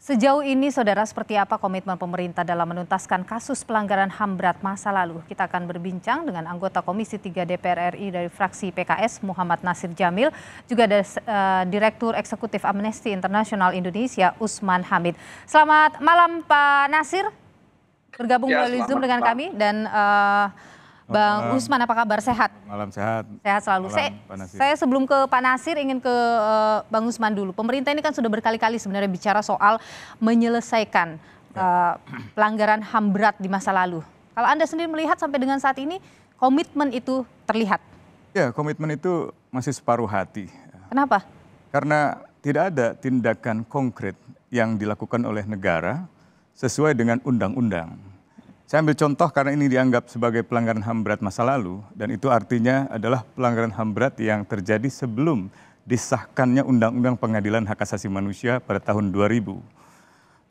Sejauh ini, saudara, seperti apa komitmen pemerintah dalam menuntaskan kasus pelanggaran HAM berat masa lalu? Kita akan berbincang dengan anggota Komisi 3 DPR RI dari fraksi PKS, Muhammad Nasir Jamil, juga dari uh, eh, Direktur Eksekutif Amnesty International Indonesia, Usman Hamid. Selamat malam, Pak Nasir. Bergabung ya, melalui Zoom dengan Pak. kami dan uh, Bang malam. Usman, apa kabar? Sehat? Malam sehat. Sehat selalu. Malam, saya, saya sebelum ke Pak Nasir ingin ke uh, Bang Usman dulu. Pemerintah ini kan sudah berkali-kali sebenarnya bicara soal menyelesaikan uh, pelanggaran HAM berat di masa lalu. Kalau Anda sendiri melihat sampai dengan saat ini, komitmen itu terlihat? Ya, komitmen itu masih separuh hati. Kenapa? Karena tidak ada tindakan konkret yang dilakukan oleh negara sesuai dengan undang-undang. Saya ambil contoh karena ini dianggap sebagai pelanggaran HAM berat masa lalu dan itu artinya adalah pelanggaran HAM berat yang terjadi sebelum disahkannya Undang-Undang Pengadilan Hak Asasi Manusia pada tahun 2000.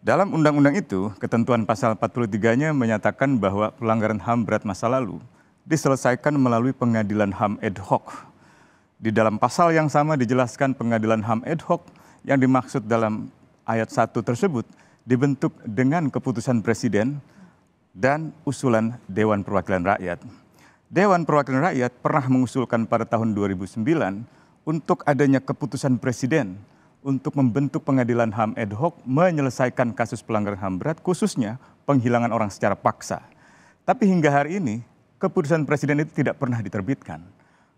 Dalam undang-undang itu, ketentuan pasal 43-nya menyatakan bahwa pelanggaran HAM berat masa lalu diselesaikan melalui pengadilan HAM ad hoc. Di dalam pasal yang sama dijelaskan pengadilan HAM ad hoc yang dimaksud dalam ayat 1 tersebut dibentuk dengan keputusan presiden dan usulan Dewan Perwakilan Rakyat. Dewan Perwakilan Rakyat pernah mengusulkan pada tahun 2009 untuk adanya keputusan Presiden untuk membentuk pengadilan HAM ad hoc menyelesaikan kasus pelanggaran HAM berat khususnya penghilangan orang secara paksa. Tapi hingga hari ini keputusan Presiden itu tidak pernah diterbitkan.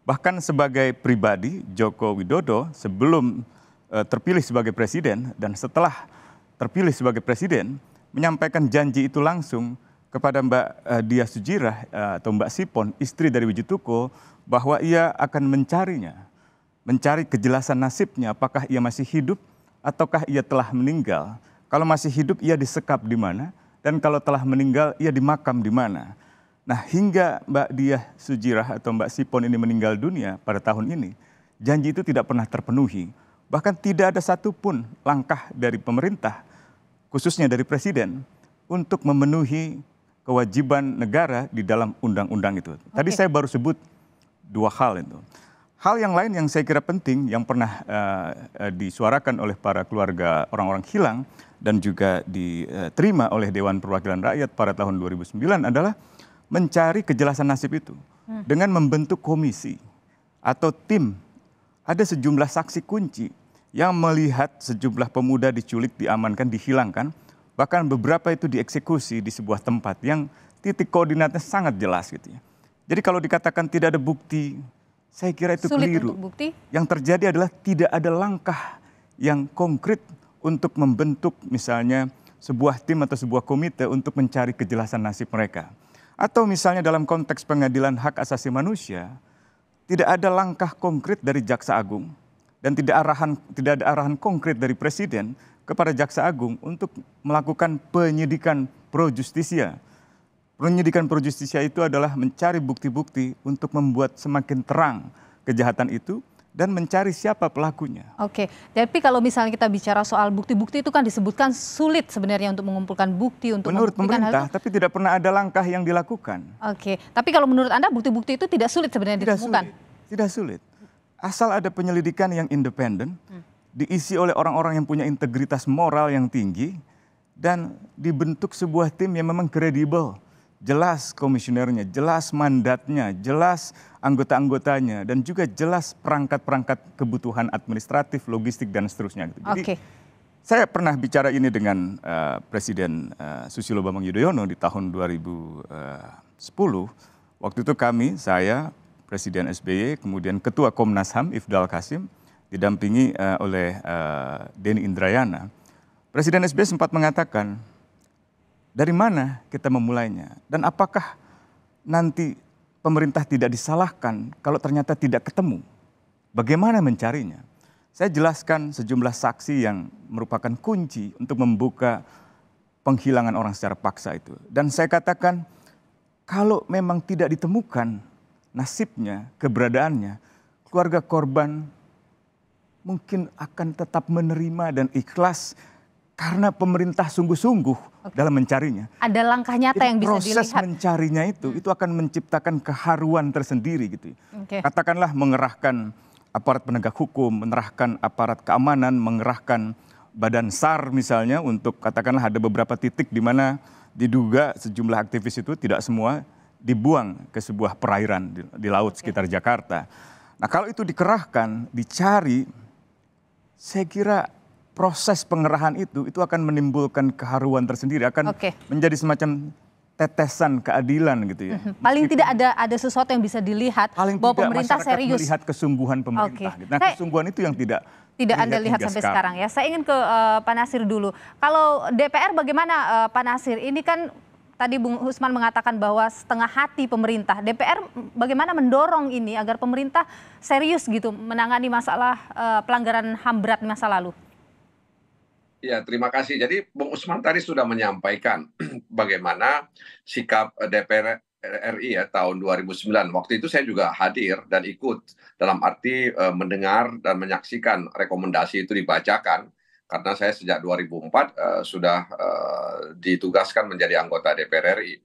Bahkan sebagai pribadi Joko Widodo sebelum eh, terpilih sebagai presiden dan setelah terpilih sebagai presiden menyampaikan janji itu langsung kepada Mbak uh, eh, Dia Sujirah uh, atau Mbak Sipon, istri dari Wijituko, bahwa ia akan mencarinya, mencari kejelasan nasibnya, apakah ia masih hidup ataukah ia telah meninggal. Kalau masih hidup ia disekap di mana dan kalau telah meninggal ia dimakam di mana. Nah, hingga Mbak Dia Sujirah atau Mbak Sipon ini meninggal dunia pada tahun ini, janji itu tidak pernah terpenuhi. Bahkan tidak ada satupun langkah dari pemerintah, khususnya dari presiden, untuk memenuhi kewajiban negara di dalam undang-undang itu. Tadi saya baru sebut dua hal itu. Hal yang lain yang saya kira penting yang pernah uh, disuarakan oleh para keluarga orang-orang hilang dan juga diterima oleh Dewan Perwakilan Rakyat pada tahun 2009 adalah mencari kejelasan nasib itu hmm. dengan membentuk komisi atau tim. Ada sejumlah saksi kunci yang melihat sejumlah pemuda diculik, diamankan, dihilangkan Bahkan beberapa itu dieksekusi di sebuah tempat yang titik koordinatnya sangat jelas gitu ya. Jadi kalau dikatakan tidak ada bukti, saya kira itu Sulit keliru. Untuk bukti? Yang terjadi adalah tidak ada langkah yang konkret untuk membentuk misalnya sebuah tim atau sebuah komite untuk mencari kejelasan nasib mereka. Atau misalnya dalam konteks pengadilan hak asasi manusia, tidak ada langkah konkret dari jaksa agung dan tidak arahan tidak ada arahan konkret dari presiden kepada Jaksa Agung untuk melakukan penyidikan pro justisia. Penyidikan pro justisia itu adalah mencari bukti-bukti untuk membuat semakin terang kejahatan itu dan mencari siapa pelakunya. Oke, tapi kalau misalnya kita bicara soal bukti-bukti itu kan disebutkan sulit sebenarnya untuk mengumpulkan bukti untuk menurut pemerintah, hal tapi tidak pernah ada langkah yang dilakukan. Oke, tapi kalau menurut anda bukti-bukti itu tidak sulit sebenarnya tidak ditemukan? Sulit. Tidak sulit, asal ada penyelidikan yang independen, hmm diisi oleh orang-orang yang punya integritas moral yang tinggi dan dibentuk sebuah tim yang memang kredibel. Jelas komisionernya, jelas mandatnya, jelas anggota-anggotanya dan juga jelas perangkat-perangkat kebutuhan administratif, logistik dan seterusnya gitu. Jadi okay. saya pernah bicara ini dengan uh, Presiden uh, Susilo Bambang Yudhoyono di tahun 2010. Eh, Waktu itu kami, saya, Presiden SBY, kemudian Ketua Komnas HAM Ifdal Kasim didampingi uh, oleh uh, Denny Indrayana, Presiden SBY sempat mengatakan dari mana kita memulainya dan apakah nanti pemerintah tidak disalahkan kalau ternyata tidak ketemu. Bagaimana mencarinya? Saya jelaskan sejumlah saksi yang merupakan kunci untuk membuka penghilangan orang secara paksa itu. Dan saya katakan kalau memang tidak ditemukan nasibnya, keberadaannya, keluarga korban mungkin akan tetap menerima dan ikhlas karena pemerintah sungguh-sungguh okay. dalam mencarinya. Ada langkah nyata Jadi yang bisa proses dilihat. Proses mencarinya itu hmm. itu akan menciptakan keharuan tersendiri gitu. Ya. Okay. Katakanlah mengerahkan aparat penegak hukum, mengerahkan aparat keamanan, mengerahkan badan SAR misalnya untuk katakanlah ada beberapa titik di mana diduga sejumlah aktivis itu tidak semua dibuang ke sebuah perairan di, di laut sekitar Jakarta. Nah, kalau itu dikerahkan, dicari saya kira proses pengerahan itu itu akan menimbulkan keharuan tersendiri akan okay. menjadi semacam tetesan keadilan gitu ya. Mhm. Paling Meskipun, tidak ada ada sesuatu yang bisa dilihat paling bahwa tidak pemerintah serius melihat kesungguhan pemerintah. Okay. Gitu. Nah, saya, kesungguhan itu yang tidak tidak Anda lihat sampai sekarang. sekarang ya. Saya ingin ke uh, Pak Nasir dulu. Kalau DPR bagaimana uh, Pak Nasir? Ini kan tadi Bung Husman mengatakan bahwa setengah hati pemerintah. DPR bagaimana mendorong ini agar pemerintah serius gitu menangani masalah uh, pelanggaran HAM berat masa lalu? Ya, terima kasih. Jadi Bung Usman tadi sudah menyampaikan bagaimana sikap eh, DPR RI ya tahun 2009. Waktu itu saya juga hadir dan ikut dalam arti eh, mendengar dan menyaksikan rekomendasi itu dibacakan karena saya sejak 2004 uh, eh, sudah uh, ditugaskan menjadi anggota DPR RI.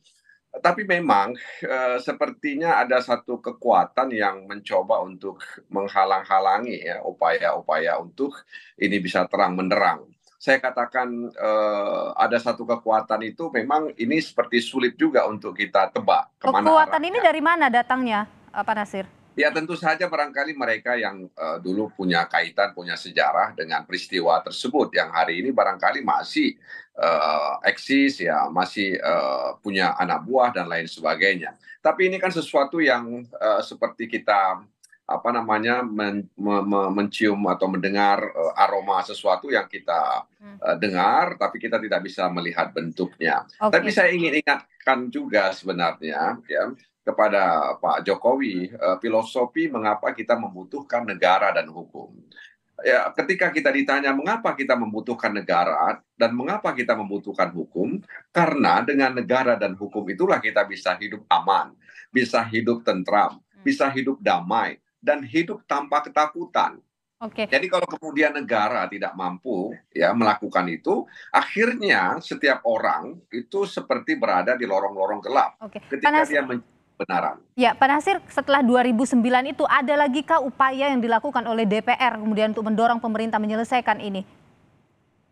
Tapi memang uh, sepertinya ada satu kekuatan yang mencoba untuk menghalang-halangi ya upaya-upaya untuk ini bisa terang menderang. Saya katakan uh, ada satu kekuatan itu memang ini seperti sulit juga untuk kita tebak kemana. Kekuatan arahnya. ini dari mana datangnya, Pak Nasir? Ya tentu saja barangkali mereka yang uh, dulu punya kaitan, punya sejarah dengan peristiwa tersebut yang hari ini barangkali masih uh, eksis ya, masih uh, punya anak buah dan lain sebagainya. Tapi ini kan sesuatu yang uh, seperti kita apa namanya men, me, me, mencium atau mendengar uh, aroma sesuatu yang kita uh, dengar tapi kita tidak bisa melihat bentuknya. Okay. Tapi saya ingin ingatkan juga sebenarnya ya kepada Pak Jokowi eh, filosofi mengapa kita membutuhkan negara dan hukum. Ya, ketika kita ditanya mengapa kita membutuhkan negara dan mengapa kita membutuhkan hukum, karena dengan negara dan hukum itulah kita bisa hidup aman, bisa hidup tentram, hmm. bisa hidup damai dan hidup tanpa ketakutan. Okay. Jadi kalau kemudian negara tidak mampu ya melakukan itu, akhirnya setiap orang itu seperti berada di lorong-lorong gelap. Okay. Ketika Panas. dia kebenaran. Ya, Pak Nasir, setelah 2009 itu ada lagi kah upaya yang dilakukan oleh DPR kemudian untuk mendorong pemerintah menyelesaikan ini?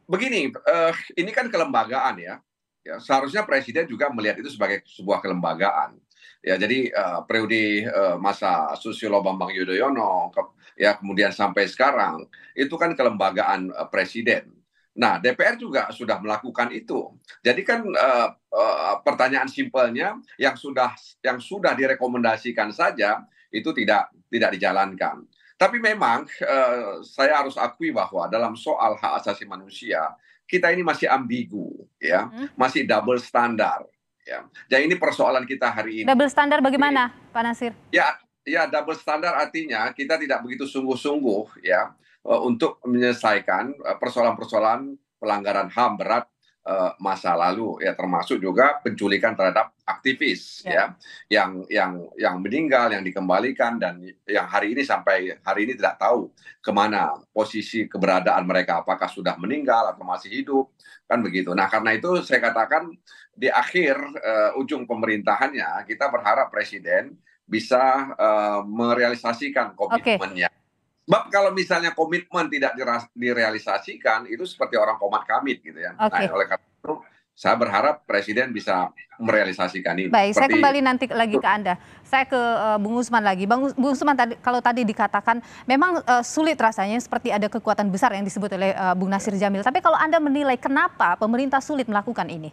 Begini, eh, ini kan kelembagaan ya. ya. Seharusnya Presiden juga melihat itu sebagai sebuah kelembagaan. Ya, jadi eh, periode eh, masa Susilo Bambang Yudhoyono ke, ya kemudian sampai sekarang itu kan kelembagaan eh, Presiden Nah, DPR juga sudah melakukan itu. Jadi kan e, e, pertanyaan simpelnya yang sudah yang sudah direkomendasikan saja itu tidak tidak dijalankan. Tapi memang e, saya harus akui bahwa dalam soal hak asasi manusia kita ini masih ambigu ya, hmm. masih double standar ya. Jadi ini persoalan kita hari ini. Double standar bagaimana, Pak Nasir? Ya, ya double standar artinya kita tidak begitu sungguh-sungguh ya Eh, untuk menyelesaikan eh, persoalan-persoalan pelanggaran HAM berat eh, masa lalu ya termasuk juga penculikan terhadap aktivis ya. ya yang yang yang meninggal yang dikembalikan dan yang hari ini sampai hari ini tidak tahu kemana posisi keberadaan mereka apakah sudah meninggal atau masih hidup kan begitu nah karena itu saya katakan di akhir uh, ujung pemerintahannya kita berharap presiden bisa uh, merealisasikan komitmennya okay Sebab kalau misalnya komitmen tidak direalisasikan itu seperti orang komat kamit gitu ya. Okay. Nah, oleh karena itu saya berharap presiden bisa merealisasikan ini. Baik, Seperti... saya kembali nanti lagi ke Anda. Saya ke uh, Bung Usman lagi. Bang Bung Usman tadi kalau tadi dikatakan memang uh, sulit rasanya seperti ada kekuatan besar yang disebut oleh uh, Bung Nasir Jamil. Tapi kalau Anda menilai kenapa pemerintah sulit melakukan ini?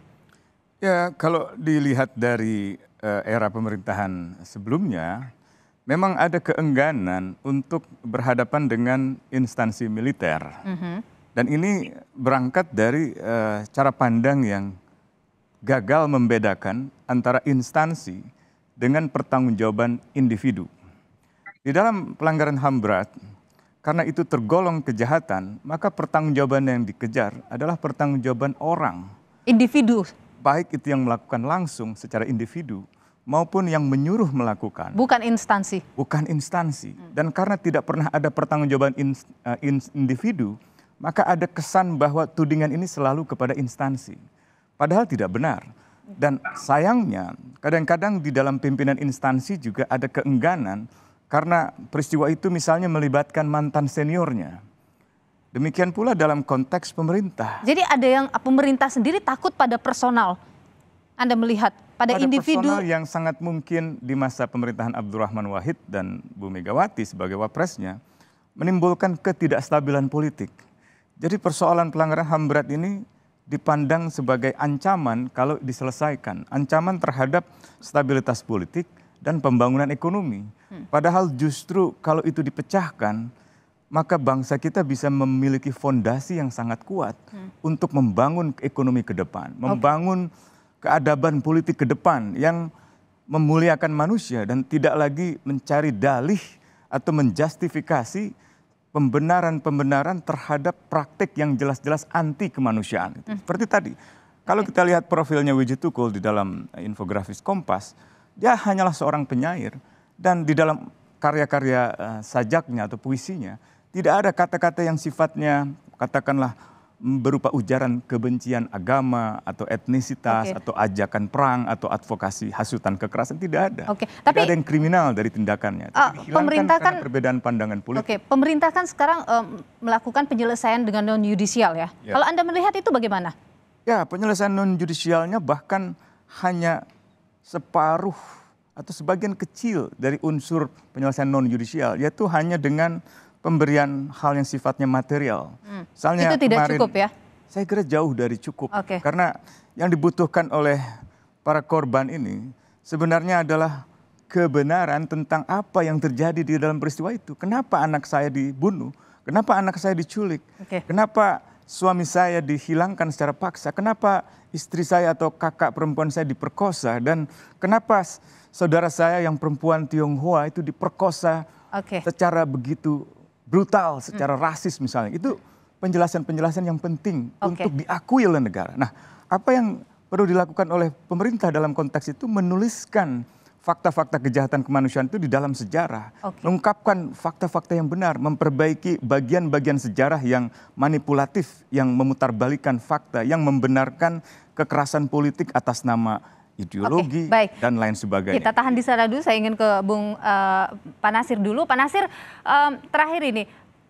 Ya, kalau dilihat dari uh, era pemerintahan sebelumnya memang ada keengganan untuk berhadapan dengan instansi militer. Mm -hmm. Dan ini berangkat dari uh, cara pandang yang gagal membedakan antara instansi dengan pertanggungjawaban individu. Di dalam pelanggaran HAM berat, karena itu tergolong kejahatan, maka pertanggungjawaban yang dikejar adalah pertanggungjawaban orang. Individu. Baik itu yang melakukan langsung secara individu maupun yang menyuruh melakukan. Bukan instansi. Bukan instansi. Dan karena tidak pernah ada pertanggungjawaban in, uh, in, individu, maka ada kesan bahwa tudingan ini selalu kepada instansi. Padahal tidak benar. Dan sayangnya, kadang-kadang di dalam pimpinan instansi juga ada keengganan karena peristiwa itu misalnya melibatkan mantan seniornya. Demikian pula dalam konteks pemerintah. Jadi ada yang pemerintah sendiri takut pada personal anda melihat pada, pada individu personal yang sangat mungkin di masa pemerintahan Abdurrahman Wahid dan Bu Megawati sebagai wapresnya menimbulkan ketidakstabilan politik. Jadi persoalan pelanggaran HAM berat ini dipandang sebagai ancaman kalau diselesaikan, ancaman terhadap stabilitas politik dan pembangunan ekonomi. Hmm. Padahal justru kalau itu dipecahkan, maka bangsa kita bisa memiliki fondasi yang sangat kuat hmm. untuk membangun ekonomi ke depan, membangun keadaban politik ke depan yang memuliakan manusia dan tidak lagi mencari dalih atau menjustifikasi pembenaran-pembenaran terhadap praktik yang jelas-jelas anti kemanusiaan. Hmm. Seperti tadi, kalau ya. kita lihat profilnya Wiji di dalam eh, infografis Kompas, dia hanyalah seorang penyair dan di dalam karya-karya eh, sajaknya atau puisinya tidak ada kata-kata yang sifatnya katakanlah berupa ujaran kebencian agama atau etnisitas okay. atau ajakan perang atau advokasi hasutan kekerasan tidak ada. Oke, okay. tidak ada yang kriminal dari tindakannya. Uh, pemerintah kan perbedaan pandangan politik. Oke, okay. pemerintah kan sekarang um, melakukan penyelesaian dengan non yudisial ya. Yeah. Kalau Anda melihat itu bagaimana? Ya, penyelesaian non yudisialnya bahkan hanya separuh atau sebagian kecil dari unsur penyelesaian non yudisial yaitu hanya dengan pemberian hal yang sifatnya material. Hmm. Misalnya itu tidak kemarin, cukup ya? Saya kira jauh dari cukup. Okay. Karena yang dibutuhkan oleh para korban ini sebenarnya adalah kebenaran tentang apa yang terjadi di dalam peristiwa itu. Kenapa anak saya dibunuh? Kenapa anak saya diculik? Okay. Kenapa suami saya dihilangkan secara paksa? Kenapa istri saya atau kakak perempuan saya diperkosa? Dan kenapa saudara saya yang perempuan Tionghoa itu diperkosa okay. secara begitu brutal, secara hmm. rasis misalnya. Itu penjelasan-penjelasan yang penting okay. untuk diakui oleh negara. Nah, apa yang perlu dilakukan oleh pemerintah dalam konteks itu menuliskan fakta-fakta kejahatan kemanusiaan itu di dalam sejarah. Okay. Mengungkapkan fakta-fakta yang benar, memperbaiki bagian-bagian sejarah yang manipulatif, yang memutarbalikan fakta, yang membenarkan kekerasan politik atas nama ideologi okay, baik. dan lain sebagainya. Kita tahan di sana dulu. Saya ingin ke Bung uh, eh, Panasir dulu. Panasir, um, eh, terakhir ini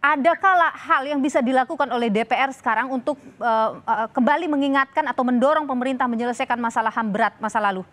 adakah hal yang bisa dilakukan oleh DPR sekarang untuk uh, uh, kembali mengingatkan atau mendorong pemerintah menyelesaikan masalah HAM berat masa lalu?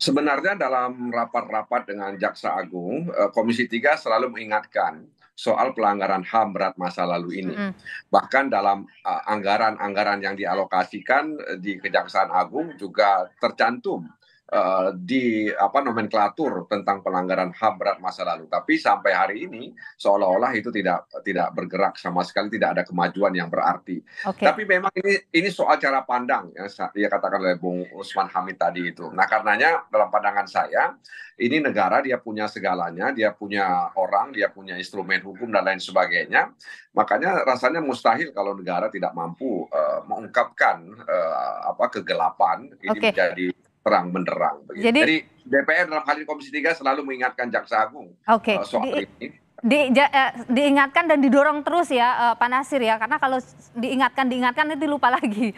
Sebenarnya dalam rapat-rapat dengan Jaksa Agung, Komisi 3 selalu mengingatkan soal pelanggaran HAM berat masa lalu ini. Mm. Bahkan dalam eh, anggaran-anggaran uh, anggaran -anggaran yang dialokasikan eh, di Kejaksaan Agung juga tercantum Eh, di apa nomenklatur tentang pelanggaran HAM berat masa lalu. Tapi sampai hari ini seolah-olah itu tidak tidak bergerak sama sekali tidak ada kemajuan yang berarti. Okay. Tapi memang ini ini soal cara pandang yang dia katakan oleh Bung Usman Hamid tadi itu. Nah, karenanya dalam pandangan saya ini negara dia punya segalanya, dia punya orang, dia punya instrumen hukum dan lain sebagainya. Makanya rasanya mustahil kalau negara tidak mampu uh, mengungkapkan uh, apa kegelapan ini okay. menjadi terang benderang. Begitu. Jadi, Jadi DPR dalam hal ini Komisi 3 selalu mengingatkan Jaksa Agung okay. Eh, soal di, ini. Di, ja, eh, diingatkan dan didorong terus ya eh, Pak Nasir ya karena kalau diingatkan diingatkan nanti lupa lagi.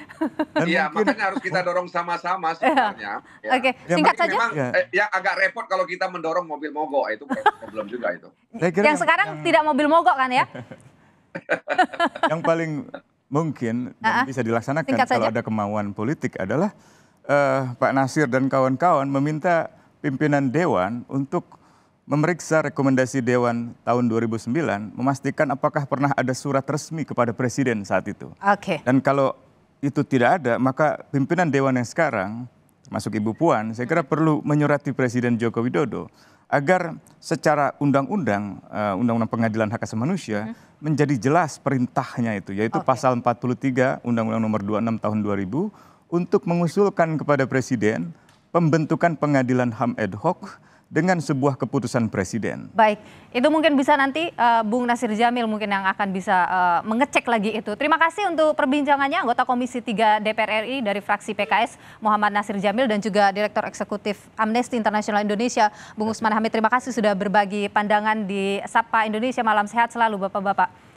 Iya makanya harus kita dorong sama-sama sebenarnya. ya. Oke ya, okay. singkat saja. Memang, ya. Eh, ya agak repot kalau kita mendorong mobil mogok itu problem juga itu. yang sekarang yang... tidak mobil mogok kan ya? yang paling mungkin uh bisa dilaksanakan kalau ada kemauan politik adalah eh, Pak Nasir dan kawan-kawan meminta pimpinan dewan untuk memeriksa rekomendasi dewan tahun 2009 memastikan apakah pernah ada surat resmi kepada presiden saat itu. Oke. Okay. Dan kalau itu tidak ada, maka pimpinan dewan yang sekarang masuk Ibu Puan, saya kira perlu menyurati Presiden Joko Widodo agar secara undang-undang eh, undang-undang pengadilan hak asasi manusia hmm. menjadi jelas perintahnya itu yaitu okay. pasal 43 undang-undang nomor 26 tahun 2000 untuk mengusulkan kepada Presiden pembentukan pengadilan HAM ad hoc dengan sebuah keputusan presiden. Baik, itu mungkin bisa nanti uh, Bung Nasir Jamil mungkin yang akan bisa uh, mengecek lagi itu. Terima kasih untuk perbincangannya anggota Komisi 3 DPR RI dari fraksi PKS Muhammad Nasir Jamil dan juga Direktur Eksekutif Amnesty International Indonesia Bung Usman Hamid. Terima kasih sudah berbagi pandangan di Sapa Indonesia Malam Sehat selalu Bapak-bapak.